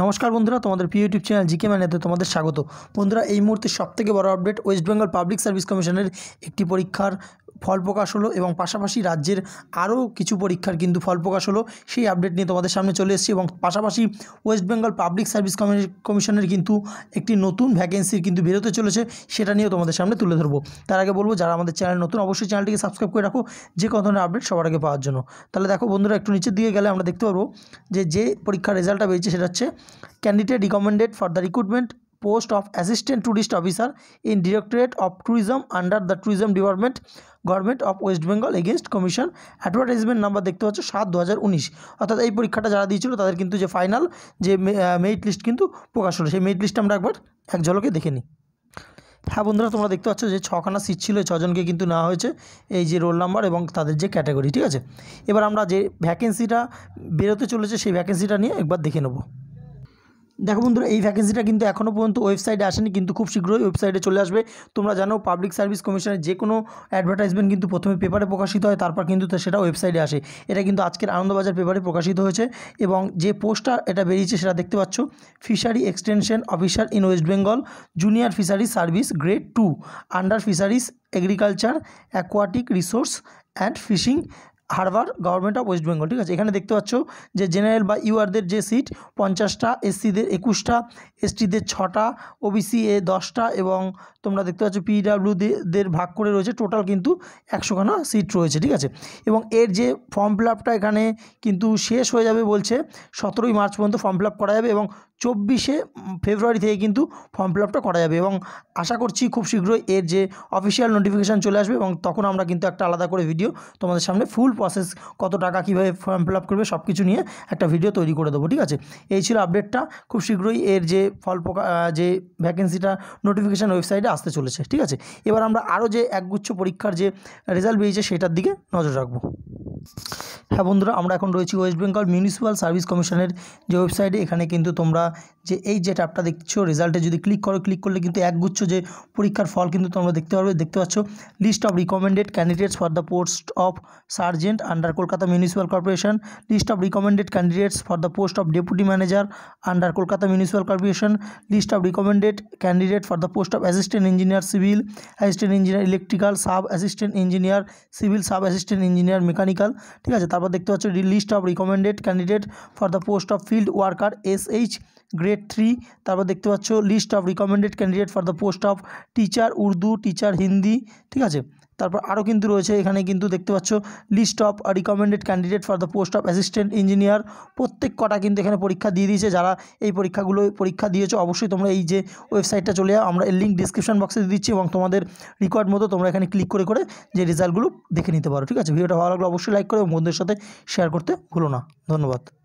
নমস্কার বন্ধুরা তোমাদের প্রিয় ইউটিউব চ্যানেল জিকে ম্যানেতে তোমাদের স্বাগত বন্ধুরা এই মুহূর্তে সবথেকে বড় update West Bengal public service কমিশনের একটি পরীক্ষার ফল প্রকাশ হলো এবং পাশাপাশি রাজ্যের আরও কিছু পরীক্ষার কিন্তু ফল প্রকাশ হলো সেই আপডেট নিয়ে তোমাদের সামনে চলে এসেছি এবং পাশাপাশি ওয়েস্ট বেঙ্গল পাবলিক সার্ভিস কমিশনের কিন্তু একটি নতুন ভ্যাকেন্সির কিন্তু বেরোতে চলেছে সেটা নিয়েও তোমাদের সামনে তুলে ধরবো তার আগে বলবো যারা আমাদের চ্যানেল নতুন অবশ্যই চ্যানেলটিকে সাবস্ক্রাইব করে রাখো যে কোনো ধরনের আপডেট সবার আগে পাওয়ার জন্য তাহলে দেখো বন্ধুরা একটু নিচের দিকে গেলে আমরা দেখতে পাবো যে যে পরীক্ষার রেজাল্টটা বেরিয়েছে সেটা হচ্ছে candidate recommended for the recruitment post of assistant tourist officer in directorate of tourism under the tourism department government of West Bengal against commission advertisement number দেখতে পাচ্ছ সাত দু অর্থাৎ এই পরীক্ষাটা যারা দিয়েছিল তাদের কিন্তু যে ফাইনাল যে মেরিট লিস্ট কিন্তু প্রকাশ হলো সেই মেরিট লিস্ট আমরা একবার এক ঝলকে দেখে নিই হ্যাঁ বন্ধুরা তোমরা দেখতে পাচ্ছ যে ছখানা সিট ছিল ছজনকে কিন্তু নেওয়া হয়েছে এই যে রোল নাম্বার এবং তাদের যে ক্যাটাগরি ঠিক আছে এবার আমরা যে ভ্যাকেন্সিটা বেরোতে চলেছে সেই ভ্যাকেন্সিটা নিয়ে একবার দেখে নেবো দেখো বন্ধুরা এই ভ্যাকেন্সিটা কিন্তু এখনও পর্যন্ত ওয়েবসাইটে আসেনি কিন্তু খুব শীঘ্রই ওয়েবসাইটে চলে আসবে তোমরা জানো পাবলিক সার্ভিস কমিশনের যে কোনো অ্যাডভার্টাইজমেন্ট কিন্তু প্রথমে পেপারে প্রকাশিত হয় তারপর কিন্তু সেটা ওয়েবসাইটে আসে এটা কিন্তু আজকের আনন্দবাজার পেপারে প্রকাশিত হয়েছে এবং যে পোস্টটা এটা বেরিয়েছে সেটা দেখতে পাচ্ছ fishery extension officer in West Bengal junior fishery service grade two under fisheries agriculture aquatic resource and fishing harbour government of West Bengal ঠিক আছে এখানে দেখতে পাচ্ছ যে জেনারেল বা ইউআরদের যে সিট পঞ্চাশটা এসসিদের একুশটা এসটিদের ছটা ওবিসি এ দশটা এবং তোমরা দেখতে পাচ্ছ দের ভাগ করে রয়েছে টোটাল কিন্তু একশোখানা সিট রয়েছে ঠিক আছে এবং এর যে ফর্ম ফিল এখানে কিন্তু শেষ হয়ে যাবে বলছে সতেরোই মার্চ পর্যন্ত ফর্ম ফিল করা যাবে এবং চব্বিশে ফেব্রুয়ারি থেকে কিন্তু ফর্ম ফিল করা যাবে এবং আশা করছি খুব শীঘ্রই এর যে অফিসিয়াল নোটিফিকেশান চলে আসবে এবং তখন আমরা কিন্তু একটা আলাদা করে ভিডিও তোমাদের সামনে ফুল প্রসেস কত টাকা কীভাবে ফর্ম ফিল আপ করবে সব কিছু নিয়ে একটা ভিডিও তৈরি করে দেবো ঠিক আছে এই ছিল আপডেটটা খুব শীঘ্রই এর যে ফল যে ভ্যাকেন্সিটা নোটিফিকেশান ওয়েবসাইটে আসতে চলেছে ঠিক আছে এবার আমরা আরও যে একগুচ্ছ পরীক্ষার যে রেজাল্ট বেরিয়েছে সেটার দিকে নজর রাখবো হ্যাঁ বন্ধুরা আমরা এখন রয়েছি ওয়েস্ট বেঙ্গল মিউনিসিপ্যাল সার্ভিস কমিশনের যে ওয়েবসাইটে এখানে কিন্তু তোমরা যে এই যে ট্যাপটা দেখছো রেজাল্টে যদি ক্লিক করো ক্লিক করলে কিন্তু একগুচ্ছ যে পরীক্ষার ফল কিন্তু তোমরা দেখতে পারবে দেখতে পাচ্ছ list of recommended candidates for the post of sergeant under Kolkata municipal corporation list of recommended candidates for the post of deputy manager under Kolkata municipal corporation list of recommended candidate for the post of assistant engineer civil assistant engineer electrical sub assistant engineer civil sub assistant engineer mechanical ঠিক আছে তারপর দেখতে পাচ্ছ list of recommended candidate for the post of field worker S H grade three তারপর দেখতে পাচ্ছ list of recommended candidate for the post of teacher Urdu teacher Hindi ঠিক আছে তারপর আরও কিন্তু রয়েছে এখানে কিন্তু দেখতে পাচ্ছ list of recommended candidate for the post of assistant engineer প্রত্যেক কটা কিন্তু এখানে পরীক্ষা দিয়ে দিয়েছে যারা এই পরীক্ষাগুলো পরীক্ষা দিয়েছো অবশ্যই তোমরা এই যে ওয়েবসাইটটা চলে যাও আমরা এর লিঙ্ক ডিসক্রিপশন বক্সে দিয়ে দিচ্ছি এবং তোমাদের রেকর্ড মতো তোমরা এখানে ক্লিক করে করে যে রেজাল্টগুলো দেখে নিতে পারো ঠিক আছে ভিডিওটা ভালো লাগলে অবশ্যই লাইক করো এবং বন্ধুদের সাথে শেয়ার করতে ভুলো না ধন্যবাদ